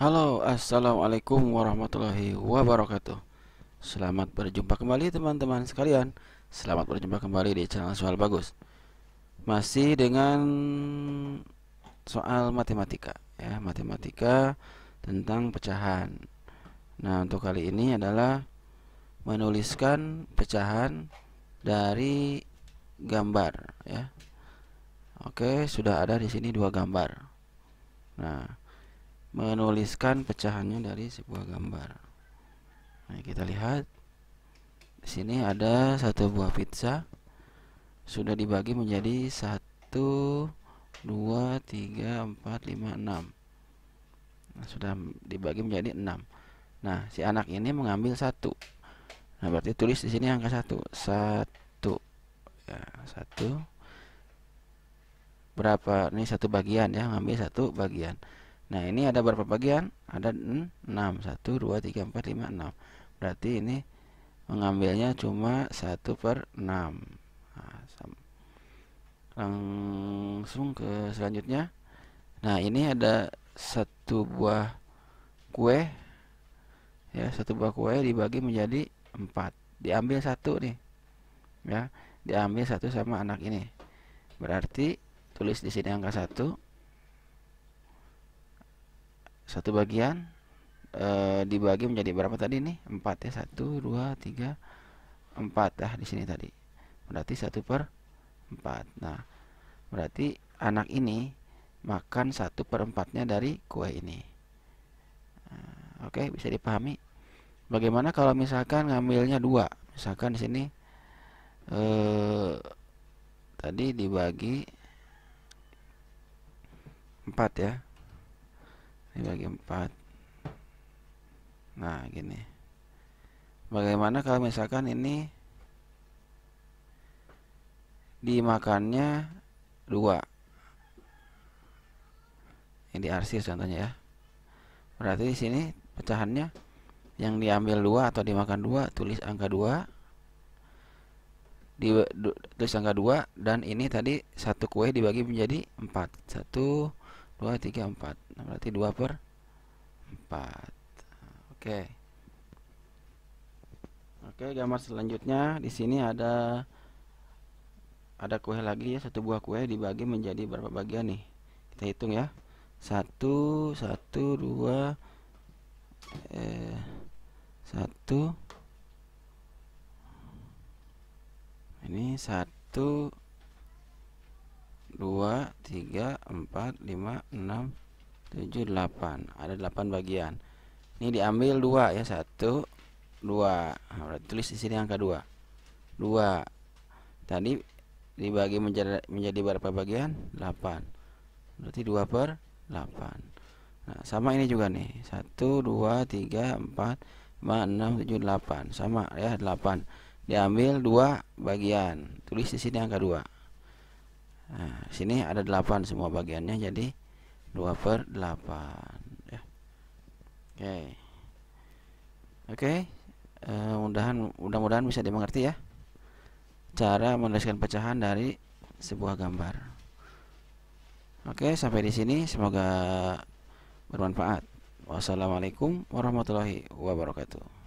Halo assalamualaikum warahmatullahi wabarakatuh Selamat berjumpa kembali teman-teman sekalian Selamat berjumpa kembali di channel soal bagus Masih dengan soal matematika ya Matematika tentang pecahan Nah untuk kali ini adalah Menuliskan pecahan dari gambar ya Oke sudah ada di sini dua gambar Nah menuliskan pecahannya dari sebuah gambar. Nah, kita lihat di sini ada satu buah pizza sudah dibagi menjadi satu, dua, tiga, empat, lima, enam. Nah, sudah dibagi menjadi enam. Nah, si anak ini mengambil satu. Nah, berarti tulis di sini angka satu, satu, ya, satu. Berapa? Ini satu bagian ya, ngambil satu bagian. Nah ini ada berapa bagian? Ada 6 1, 2, 3, 4, 5, 6 Berarti ini mengambilnya cuma 1 per 6 nah, Langsung ke selanjutnya Nah ini ada satu buah kue ya satu buah kue dibagi menjadi empat diambil satu nih ya diambil satu sama anak ini berarti tulis di sini angka satu satu bagian e, dibagi menjadi berapa tadi nih empat ya satu dua tiga empat lah di sini tadi berarti satu per empat nah berarti anak ini makan satu per empatnya dari kue ini eh, oke bisa dipahami bagaimana kalau misalkan ngambilnya dua misalkan di sini e, tadi dibagi empat ya dibagi 4 nah gini bagaimana kalau misalkan ini dimakannya 2 ini di arsir contohnya ya berarti di sini pecahannya yang diambil 2 atau dimakan 2 tulis angka 2 di, du, tulis angka 2 dan ini tadi satu kue dibagi menjadi 4 1 2 2, 3, 4 nah, Berarti 2 per 4 Oke okay. Oke okay, gambar selanjutnya di sini ada Ada kue lagi ya Satu buah kue dibagi menjadi berapa bagian nih Kita hitung ya 1, 1, 2 1 Ini 1 2 3 4 5 6 7 8 ada 8 bagian ini diambil 2 ya 1 2 nah, tulis di sini angka 2 2 tadi dibagi menjadi, menjadi berapa bagian 8 berarti 2 per 8 nah, sama ini juga nih 1 2 3 4 5 6 7 8 sama ya 8 diambil 2 bagian tulis di sini angka 2 nah, sini ada 8 semua bagiannya jadi 2 per 8 ya. oke okay. oke okay. uh, eh, mudahan mudah-mudahan bisa dimengerti ya cara menuliskan pecahan dari sebuah gambar oke okay, sampai di sini semoga bermanfaat wassalamualaikum warahmatullahi wabarakatuh